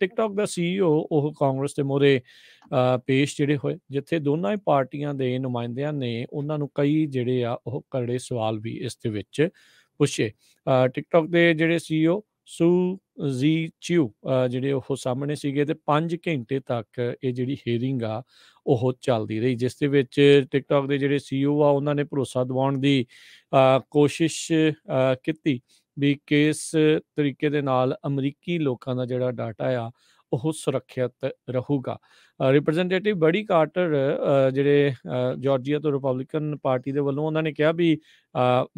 TikTok ਦਾ CEO e ਉਹ ਕਾਂਗਰਸ ਦੇ ਮੋਰੇ ਪੇਸ਼ ਜਿਹੜੇ ਹੋਏ ਜਿੱਥੇ ਦੋਨਾਂ ਹੀ ਪਾਰਟੀਆਂ ਦੇ ਨੁਮਾਇੰਦਿਆਂ ਨੇ ਉਹਨਾਂ ਨੂੰ ਕਈ ਜਿਹੜੇ ਆ ਉਹ ਕਰੜੇ ਸਵਾਲ ਵੀ ਇਸ ਦੇ ਵਿੱਚ ਪੁੱਛੇ ਟਿਕਟੌਕ ਦੇ ਜਿਹੜੇ ਸੀਈਓ ਸੂ ਜੀ ਚਿਊ ਜਿਹੜੇ ਉਹ ਸਾਹਮਣੇ ਸੀਗੇ ਤੇ 5 ਘੰਟੇ ਤੱਕ ਇਹ ਜਿਹੜੀ ਹੇਰਿੰਗ ਆ ਉਹ ਚੱਲਦੀ ਰਹੀ ਜਿਸ ਦੇ ਵਿੱਚ ਟਿਕਟੌਕ ਦੇ ਜਿਹੜੇ ਸੀਓ e ਆ ਉਹਨਾਂ ਨੇ ਭਰੋਸਾ ਦਿਵਾਉਣ ਦੀ ਕੋਸ਼ਿਸ਼ ਕੀਤੀ ਵੀ ਕਿਸ ਤਰੀਕੇ ਦੇ ਨਾਲ ਅਮਰੀਕੀ ਲੋਕਾਂ ਦਾ ਜਿਹੜਾ ਡਾਟਾ ਆ ਉਹ ਸੁਰੱਖਿਅਤ ਰਹੂਗਾ ਰਿਪਰੈਜ਼ੈਂਟੇਟਿਵ ਬੜੀ ਕਾਰਟਰ ਜਿਹੜੇ ਜਾਰਜੀਆ ਤੋਂ ਰਿਪਬਲਿਕਨ ਪਾਰਟੀ ਦੇ ਵੱਲੋਂ ਉਹਨਾਂ ਨੇ ਕਿਹਾ ਵੀ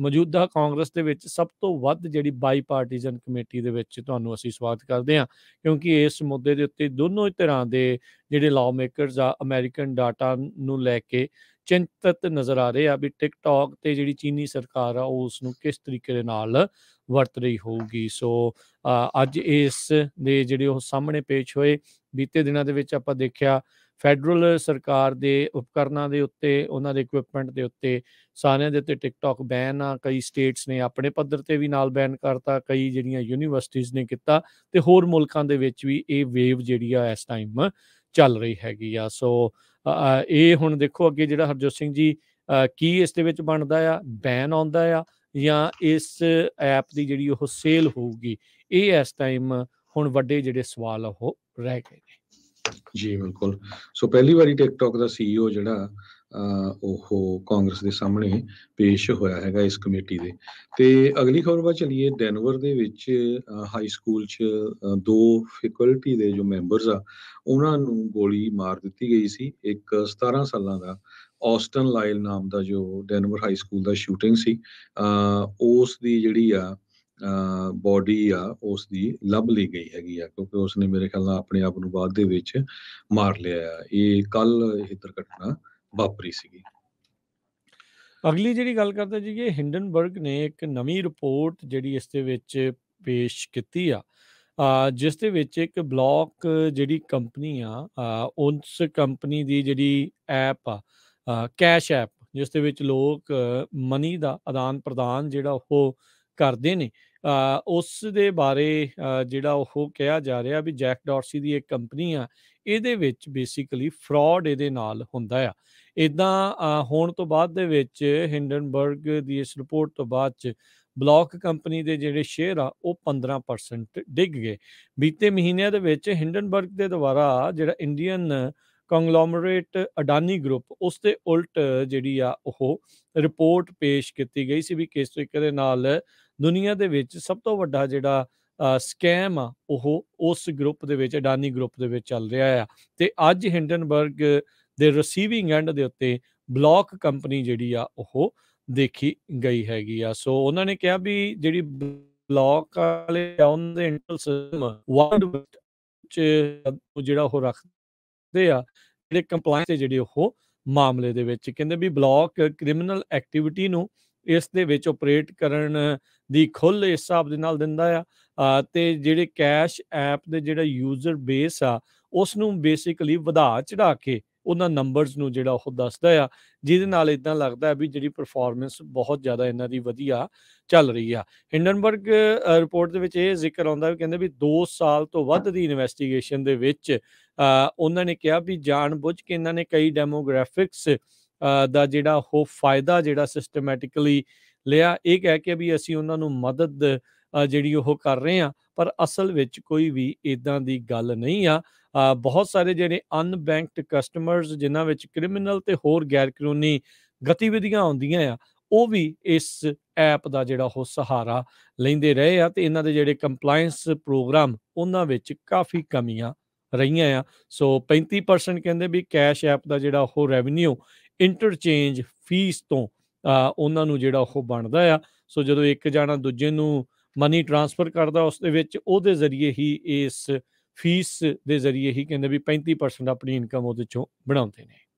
ਮੌਜੂਦਾ ਕਾਂਗਰਸ ਦੇ ਵਿੱਚ ਸਭ ਤੋਂ ਵੱਧ ਜਿਹੜੀ ਬਾਈ ਪਾਰਟੀਜ਼ਨ ਕਮੇਟੀ ਦੇ ਵਿੱਚ ਤੁਹਾਨੂੰ ਅਸੀਂ ਸਵਾਗਤ ਕਰਦੇ ਹਾਂ ਕਿਉਂਕਿ ਇਸ ਮੁੱਦੇ ਦੇ ਉੱਤੇ ਦੋਨੋਂ ਤਰ੍ਹਾਂ ਦੇ ਜਿਹੜੇ ਲਾਅ ਮੇਕਰਸ ਆ ਅਮਰੀਕਨ ਡਾਟਾ ਨੂੰ ਲੈ ਕੇ ਚਿੰਤਤ ਨਜ਼ਰ ਆ ਰਹੇ ਆ ਵੀ ਟਿਕਟੌਕ ਤੇ ਜਿਹੜੀ ਚੀਨੀ ਸਰਕਾਰ ਆ ਉਹ ਉਸ ਨੂੰ ਕਿਸ ਤਰੀਕੇ ਦੇ ਨਾਲ ਵਰਤ ਰਹੀ ਹੋਊਗੀ ਸੋ ਅੱਜ ਇਸ ਦੇ ਜਿਹੜੇ ਉਹ ਸਾਹਮਣੇ ਪੇਸ਼ ਹੋਏ ਬੀਤੇ ਦਿਨਾਂ ਦੇ ਵਿੱਚ ਆਪਾਂ ਦੇਖਿਆ ਫੈਡਰਲ ਸਰਕਾਰ ਦੇ ਉਪਕਰਨਾਂ ਦੇ ਉੱਤੇ ਉਹਨਾਂ ਦੇ ਇਕਵਿਪਮੈਂਟ ਦੇ ਉੱਤੇ ਸਾਰਿਆਂ ਦੇ ਉੱਤੇ ਟਿਕਟੌਕ ਬੈਨ ਆ ਕਈ ਸਟੇਟਸ ਨੇ ਆਪਣੇ ਪੱਧਰ ਤੇ ਵੀ ਨਾਲ ਬੈਨ ਕਰਤਾ ਕਈ ਜਿਹੜੀਆਂ ਯੂਨੀਵਰਸਿਟੀਆਂ ਨੇ ਕੀਤਾ ਤੇ ਹੋਰ ਮੁਲਕਾਂ ਦੇ ਵਿੱਚ ਵੀ ਇਹ ਵੇਵ ਜਿਹੜੀ ਆ ਇਸ ਟਾਈਮ ਚੱਲ ਰਹੀ ਹੈਗੀ ਆ ਸੋ ਇਹ ਹੁਣ ਦੇਖੋ ਅੱਗੇ ਜਿਹੜਾ ਹਰਜੋਤ ਸਿੰਘ ਜੀ ਕੀ ਇਸ ਦੇ ਵਿੱਚ ਬਣਦਾ ਆ ਬੈਨ ਆਉਂਦਾ ਆ ਜਾਂ ਇਸ ਐਪ ਦੀ ਜਿਹੜੀ ਉਹ ਸੇਲ ਹੋਊਗੀ ਇਹ ਇਸ ਟਾਈਮ ਹੁਣ ਵੱਡੇ ਜਿਹੜੇ ਸਵਾਲ ਉਹ ਰਹਿ ਗਏ ਨੇ ਜੀ ਬਿਲਕੁਲ ਸੋ ਪਹਿਲੀ ਵਾਰੀ ਟਿਕਟੌਕ ਦਾ ਸੀਈਓ e ਜਿਹੜਾ ਉਹ ਕਾਂਗਰਸ ਦੇ ਸਾਹਮਣੇ ਪੇਸ਼ ਹੋਇਆ ਹੈਗਾ ਇਸ ਕਮੇਟੀ ਦੇ ਤੇ ਅਗਲੀ ਖਬਰ ਵਾ ਚਲੀਏ ਡੈਨਵਰ ਦੇ ਵਿੱਚ ਹਾਈ ਸਕੂਲ 'ਚ ਦੋ ਫੈਕਲਟੀ ਦੇ ਜੋ ਮੈਂਬਰਸ ਆ ਉਹਨਾਂ ਨੂੰ ਗੋਲੀ ਮਾਰ ਦਿੱਤੀ ਗਈ ਸੀ ਇੱਕ 17 ਸਾਲਾਂ ਦਾ ਆਸਟਨ ਲਾਇਲ ਨਾਮ ਦਾ ਜੋ ਡੈਨਵਰ ਹਾਈ ਸਕੂਲ ਦਾ ਸ਼ੂਟਿੰਗ ਸੀ ਉਸ ਦੀ ਜਿਹੜੀ ਆ ਬਾਡੀ ਆ ਉਸ ਦੀ ਲੱਭ ਲਈ ਗਈ ਹੈਗੀ ਆ ਕਿਉਂਕਿ ਉਸ ਨੇ ਮੇਰੇ ਖਿਆਲ ਨਾਲ ਆਪਣੇ ਆਪ ਨੂੰ ਬਾਅਦ ਦੇ ਵਿੱਚ ਮਾਰ ਲਿਆ ਇਹ ਕੱਲ ਇਹ ਦੁਰਘਟਨਾ ਵਾਪਰੀ ਸੀਗੀ ਅਗਲੀ ਜਿਹੜੀ ਗੱਲ ਕਰਦਾ ਜੀ ਇਹ ਹਿੰਡਨਬਰਗ ਨੇ ਇੱਕ ਨਵੀਂ ਰਿਪੋਰਟ ਜਿਹੜੀ ਇਸ ਦੇ ਵਿੱਚ ਪੇਸ਼ ਕੀਤੀ ਆ ਜਿਸ ਦੇ ਵਿੱਚ ਇੱਕ ਬਲੌਕ ਜਿਹੜੀ ਕੰਪਨੀ ਆ ਉਸ ਕੰਪਨੀ ਦੀ ਜਿਹੜੀ ਐਪ ਆ ਕੈਸ਼ ਐਪ ਜਿਸ ਦੇ ਵਿੱਚ ਲੋਕ ਮਨੀ ਦਾ ਆਦਾਨ ਪ੍ਰਦਾਨ ਜਿਹੜਾ ਉਹ ਕਰਦੇ ਨੇ ਉਸ ਦੇ ਬਾਰੇ ਜਿਹੜਾ ਉਹ ਕਿਹਾ ਜਾ ਰਿਹਾ ਵੀ ਜੈਕ ਡਾਰਸੀ ਦੀ ਇੱਕ ਕੰਪਨੀ ਆ ਇਹਦੇ ਵਿੱਚ ਬੇਸਿਕਲੀ ਫਰਾਡ ਇਹਦੇ ਨਾਲ ਹੁੰਦਾ ਆ ਇਦਾਂ ਹੋਣ ਤੋਂ ਬਾਅਦ ਦੇ ਵਿੱਚ ਹਿੰਡਨਬਰਗ ਦੀ ਇਸ ਰਿਪੋਰਟ ਤੋਂ ਬਾਅਦ ਚ ਬਲੌਕ ਕੰਪਨੀ ਦੇ ਜਿਹੜੇ ਸ਼ੇਅਰ ਆ ਉਹ 15% ਡਿੱਗ ਗਏ ਬੀਤੇ ਮਹੀਨਿਆਂ ਦੇ ਵਿੱਚ ਹਿੰਡਨਬਰਗ ਦੇ ਦੁਆਰਾ ਜਿਹੜਾ ਇੰਡੀਅਨ ਕੰਗਲੋਮਰੇਟ ਅਡਾਨੀ ਗਰੁੱਪ ਉਸ ਤੇ ਉਲਟ ਜਿਹੜੀ ਆ ਉਹ ਰਿਪੋਰਟ ਪੇਸ਼ ਕੀਤੀ ਗਈ ਸੀ ਵੀ ਕਿਸ ਤਰੀਕੇ ਦੇ ਨਾਲ ਦੁਨੀਆ ਦੇ ਵਿੱਚ ਸਭ ਤੋਂ ਵੱਡਾ ਜਿਹੜਾ ਸਕੈਮ ਆ ਉਹ ਉਸ ਗਰੁੱਪ ਦੇ ਵਿੱਚ ਅਡਾਨੀ ਗਰੁੱਪ ਦੇ ਵਿੱਚ ਚੱਲ ਰਿਹਾ ਆ ਤੇ ਅੱਜ ਹਿੰਡਨਬਰਗ ਦੇ ਰਿਸੀਵਿੰਗ ਐਂਡ ਦੇ ਉੱਤੇ ਬਲੌਕ ਕੰਪਨੀ ਜਿਹੜੀ ਆ ਉਹ ਦੇਖੀ ਗਈ ਹੈਗੀ ਆ ਸੋ ਉਹਨਾਂ ਨੇ ਕਿਹਾ ਵੀ ਜਿਹੜੀ ਬਲੌਕ ਵਾਲੇ ਆਉਣ ਦੇ ਇੰਟਰਨਲ ਸਿਸਟਮ ਵਰਡ ਵਿੱਚ ਜਿਹੜਾ ਉਹ ਰੱਖਦੇ ਆ ਜਿਹੜੇ ਕੰਪਲਾਈਂਸ ਜਿਹੜੇ ਉਹ ਮਾਮਲੇ ਦੇ ਵਿੱਚ ਕਹਿੰਦੇ ਵੀ ਬਲੌਕ ਕ੍ਰਿਮੀਨਲ ਐਕਟੀਵਿਟੀ ਨੂੰ ਇਸ ਦੇ ਵਿੱਚ ਆਪਰੇਟ ਕਰਨ ਦੀ ਖੁੱਲ ਇਸ ਹਿਸਾਬ ਦੇ ਨਾਲ ਦਿੰਦਾ ਆ ਤੇ ਜਿਹੜੇ ਕੈਸ਼ ਐਪ ਦੇ ਜਿਹੜਾ ਯੂਜ਼ਰ ਬੇਸ ਆ ਉਸ ਨੂੰ ਬੇਸਿਕਲੀ ਵਧਾ ਚੜਾ ਕੇ ਉਹਨਾਂ ਨੰਬਰਸ ਨੂੰ ਜਿਹੜਾ ਉਹ ਦੱਸਦਾ ਆ ਜਿਹਦੇ ਨਾਲ ਇਦਾਂ ਲੱਗਦਾ ਵੀ ਜਿਹੜੀ ਪਰਫਾਰਮੈਂਸ ਬਹੁਤ ਜ਼ਿਆਦਾ ਇਹਨਾਂ ਦੀ ਵਧੀਆ ਚੱਲ ਰਹੀ ਆ ਹਿੰਡਨਬਰਗ ਰਿਪੋਰਟ ਦੇ ਵਿੱਚ ਇਹ ਜ਼ਿਕਰ ਆਉਂਦਾ ਵੀ ਕਹਿੰਦੇ ਵੀ 2 ਸਾਲ ਤੋਂ ਵੱਧ ਦੀ ਇਨਵੈਸਟੀਗੇਸ਼ਨ ਦੇ ਵਿੱਚ ਉਹਨਾਂ ਨੇ ਕਿਹਾ ਵੀ ਜਾਣਬੁੱਝ ਕੇ ਇਹਨਾਂ ਨੇ ਕਈ ਡੈਮੋਗ੍ਰਾਫਿਕਸ ਦਾ ਜਿਹੜਾ ਉਹ ਫਾਇਦਾ ਜਿਹੜਾ ਸਿਸਟਮੈਟਿਕਲੀ ਲਿਆ ਇਹ ਕਹਿ ਕੇ ਵੀ ਅਸੀਂ ਉਹਨਾਂ ਨੂੰ ਮਦਦ ਜਿਹੜੀ ਉਹ ਕਰ ਰਹੇ ਆ ਪਰ ਅਸਲ ਵਿੱਚ ਕੋਈ ਵੀ ਇਦਾਂ ਦੀ ਗੱਲ ਨਹੀਂ ਆ ਬਹੁਤ ਸਾਰੇ ਜਿਹੜੇ ਅਨਬੈਂਕਡ ਕਸਟਮਰਸ ਜਿਨ੍ਹਾਂ ਵਿੱਚ ਕ੍ਰਿਮੀਨਲ ਤੇ ਹੋਰ ਗੈਰ ਕਾਨੂੰਨੀ ਗਤੀਵਿਧੀਆਂ ਹੁੰਦੀਆਂ ਆ ਉਹ ਵੀ ਇਸ ਐਪ ਦਾ ਜਿਹੜਾ ਉਹ ਸਹਾਰਾ ਲੈਂਦੇ ਰਹੇ ਆ ਤੇ ਇਹਨਾਂ ਦੇ ਜਿਹੜੇ ਕੰਪਲਾਈਂਸ ਪ੍ਰੋਗਰਾਮ ਉਹਨਾਂ ਵਿੱਚ ਕਾਫੀ ਕਮੀਆਂ ਰਹੀਆਂ ਆ ਸੋ 35% ਕਹਿੰਦੇ ਵੀ ਕੈਸ਼ ਐਪ ਦਾ ਜਿਹੜਾ ਉਹ ਰੈਵਨਿਊ ਇੰਟਰਚੇਂਜ ਫੀਸ ਤੋਂ ਉਹਨਾਂ ਨੂੰ ਜਿਹੜਾ ਉਹ ਬਣਦਾ ਆ ਸੋ ਜਦੋਂ ਇੱਕ ਜਾਣਾ ਦੂਜੇ ਨੂੰ ਮਨੀ ਟ੍ਰਾਂਸਫਰ ਕਰਦਾ ਉਸ ਦੇ ਵਿੱਚ ਉਹਦੇ ਜ਼ਰੀਏ ਹੀ ਇਸ ਫੀਸ ਦੇ ਜ਼ਰੀਏ ਹੀ ਕਹਿੰਦੇ ਵੀ 35% ਆਪਣੀ ਇਨਕਮ ਉਹਦੇ ਚੋਂ ਬਣਾਉਂਦੇ ਨੇ